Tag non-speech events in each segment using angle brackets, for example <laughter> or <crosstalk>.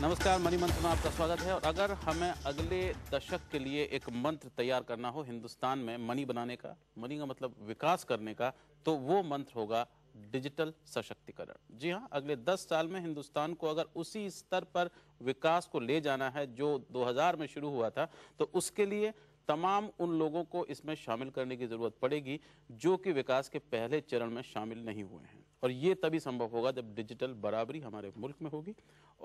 नमस्कार मनी मंत्र में आपका स्वागत है और अगर हमें अगले दशक के लिए एक मंत्र तैयार करना हो हिंदुस्तान में मनी बनाने का मनी का मतलब विकास करने का तो वो मंत्र होगा डिजिटल सशक्तिकरण जी हाँ अगले 10 साल में हिंदुस्तान को अगर उसी स्तर पर विकास को ले जाना है जो 2000 में शुरू हुआ था तो उसके लिए तमाम उन लोगों को इसमें शामिल करने की ज़रूरत पड़ेगी जो कि विकास के पहले चरण में शामिल नहीं हुए हैं और ये तभी संभव होगा जब डिजिटल बराबरी हमारे मुल्क में होगी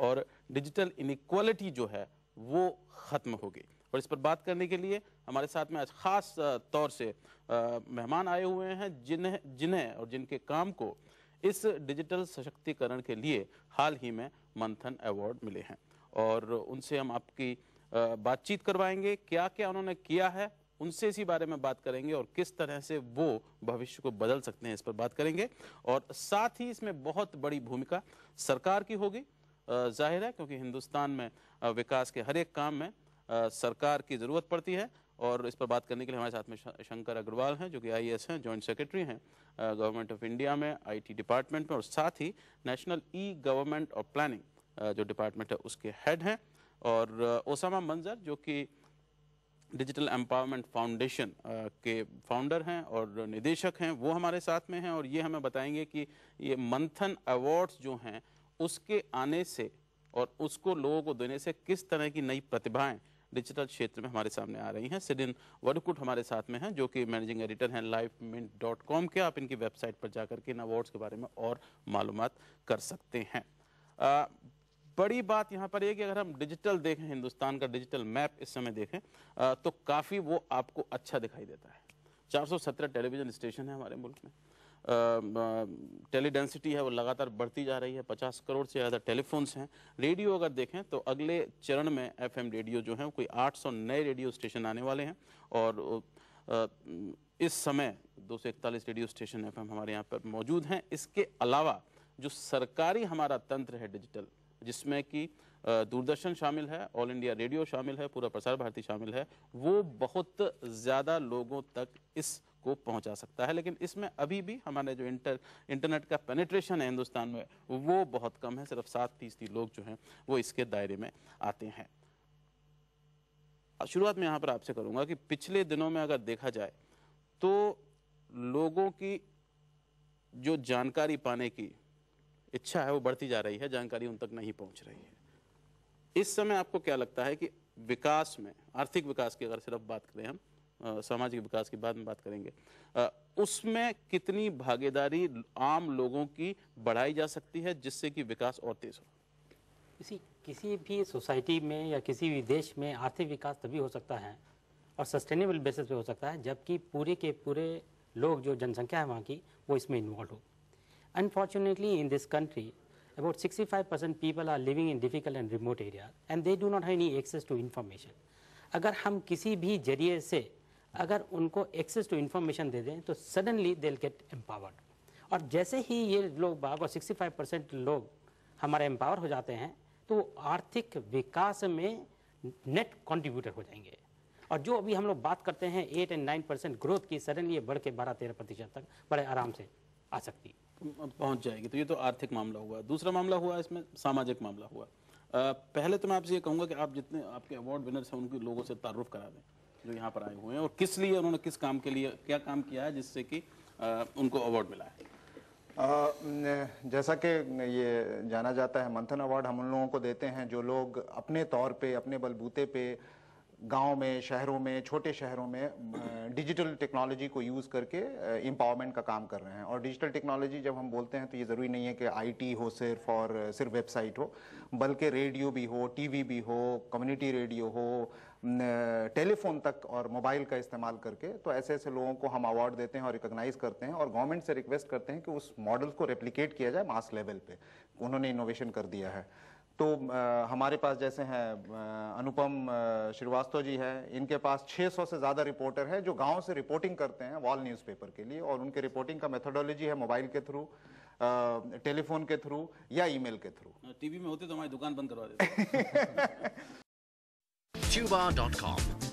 और डिजिटल इनक्वालिटी जो है वो ख़त्म होगी और इस पर बात करने के लिए हमारे साथ में आज ख़ास तौर से मेहमान आए हुए हैं जिन्हें जिन्हें और जिनके काम को इस डिजिटल सशक्तिकरण के लिए हाल ही में मंथन अवार्ड मिले हैं और उनसे हम आपकी बातचीत करवाएंगे क्या क्या उन्होंने किया है उनसे इसी बारे में बात करेंगे और किस तरह से वो भविष्य को बदल सकते हैं इस पर बात करेंगे और साथ ही इसमें बहुत बड़ी भूमिका सरकार की होगी जाहिर है क्योंकि हिंदुस्तान में विकास के हर एक काम में सरकार की ज़रूरत पड़ती है और इस पर बात करने के लिए हमारे साथ में शंकर अग्रवाल हैं जो कि आई हैं जॉइंट सेक्रेटरी हैं गवर्नमेंट ऑफ इंडिया में आईटी डिपार्टमेंट में और साथ ही नेशनल ई गवर्नमेंट और प्लानिंग जो डिपार्टमेंट है उसके हेड हैं और ओसामा मंजर जो कि डिजिटल एम्पावरमेंट फाउंडेशन के फाउंडर हैं और निदेशक हैं वो हमारे साथ में हैं और ये हमें बताएंगे कि ये मंथन अवार्ड्स जो हैं उसके आने से और उसको लोगों को देने से किस तरह की नई प्रतिभाएं डिजिटल क्षेत्र में हमारे सामने आ रही हैं सिडिन वडकुट हमारे साथ में हैं जो कि मैनेजिंग एडिटर हैं लाइफ मिंट डॉट कॉम के आप इनकी वेबसाइट पर जाकर के इन अवार्ड्स के बारे में और मालूम कर सकते हैं uh, बड़ी बात यहाँ पर यह कि अगर हम डिजिटल देखें हिंदुस्तान का डिजिटल मैप इस समय देखें तो काफ़ी वो आपको अच्छा दिखाई देता है 417 टेलीविज़न स्टेशन है हमारे मुल्क में टेली डेंसिटी है वो लगातार बढ़ती जा रही है 50 करोड़ से ज़्यादा टेलीफोन्स हैं रेडियो अगर देखें तो अगले चरण में एफएम रेडियो जो है कोई सौ नए रेडियो स्टेशन आने वाले हैं और इस समय दो रेडियो स्टेशन एफ हमारे यहाँ पर मौजूद हैं इसके अलावा जो सरकारी हमारा तंत्र है डिजिटल जिसमें कि दूरदर्शन शामिल है ऑल इंडिया रेडियो शामिल है पूरा प्रसार भारती शामिल है वो बहुत ज़्यादा लोगों तक इस को पहुंचा सकता है लेकिन इसमें अभी भी हमारे जो इंटर इंटरनेट का पेनिट्रेशन है हिंदुस्तान में वो बहुत कम है सिर्फ सात फीसदी लोग जो हैं वो इसके दायरे में आते हैं शुरुआत में यहाँ पर आपसे करूँगा कि पिछले दिनों में अगर देखा जाए तो लोगों की जो जानकारी पाने की इच्छा है वो बढ़ती जा रही है जानकारी उन तक नहीं पहुंच रही है इस समय आपको क्या लगता है कि विकास में आर्थिक विकास की अगर सिर्फ बात करें हम सामाजिक विकास की बाद में बात करेंगे आ, उसमें कितनी भागीदारी आम लोगों की बढ़ाई जा सकती है जिससे कि विकास और तेज हो किसी किसी भी सोसाइटी में या किसी भी देश में आर्थिक विकास तभी हो सकता है और सस्टेनेबल बेसिस पे हो सकता है जबकि पूरे के पूरे लोग जो जनसंख्या है वहाँ की वो इसमें इन्वॉल्व हो Unfortunately, in this country, about 65% people are living in difficult and remote areas, and they do not have any access to information. अगर हम किसी भी जरिए से अगर उनको एक्सेस टू इन्फॉर्मेशन दे दें तो सडनली दे गेट एम्पावर्ड और जैसे ही ये लोग बाग और फाइव परसेंट लोग हमारे एम्पावर हो जाते हैं तो आर्थिक विकास में नेट कंट्रीब्यूटर हो जाएंगे और जो अभी हम लोग बात करते हैं eight and nine percent growth की सडनली ये बढ़ के बारह तेरह प्रतिशत तक बड़े आराम से आ सकती है पहुंच जाएगी तो ये तो आर्थिक मामला हुआ दूसरा मामला हुआ इसमें सामाजिक मामला हुआ आ, पहले तो मैं आपसे ये कहूँगा कि आप जितने आपके अवार्ड विनर्स हैं उनके लोगों से तारुफ करा दें जो यहाँ पर आए हुए हैं और किस लिए उन्होंने किस काम के लिए क्या काम किया है जिससे कि उनको अवार्ड मिला है आ, जैसा कि ये जाना जाता है मंथन अवार्ड हम उन लोगों को देते हैं जो लोग अपने तौर पे अपने बलबूते पे गांव में शहरों में छोटे शहरों में डिजिटल टेक्नोलॉजी को यूज़ करके एम्पावरमेंट का काम कर रहे हैं और डिजिटल टेक्नोलॉजी जब हम बोलते हैं तो ये ज़रूरी नहीं है कि आईटी हो सिर्फ और सिर्फ वेबसाइट हो बल्कि रेडियो भी हो टीवी भी हो कम्युनिटी रेडियो हो टेलीफोन तक और मोबाइल का इस्तेमाल करके तो ऐसे ऐसे लोगों को हम अवार्ड देते हैं और रिकोगनाइज करते हैं और गवर्नमेंट से रिक्वेस्ट करते हैं कि उस मॉडल को रेप्लिकेट किया जाए मास लेवल पर उन्होंने इनोवेशन कर दिया है तो आ, हमारे पास जैसे हैं अनुपम श्रीवास्तव जी हैं इनके पास 600 से ज़्यादा रिपोर्टर हैं जो गांव से रिपोर्टिंग करते हैं वॉल न्यूज़पेपर के लिए और उनके रिपोर्टिंग का मेथोडोलॉजी है मोबाइल के थ्रू टेलीफोन के थ्रू या ईमेल के थ्रू टीवी में होते तो हमारी दुकान बंद करवा <laughs> देते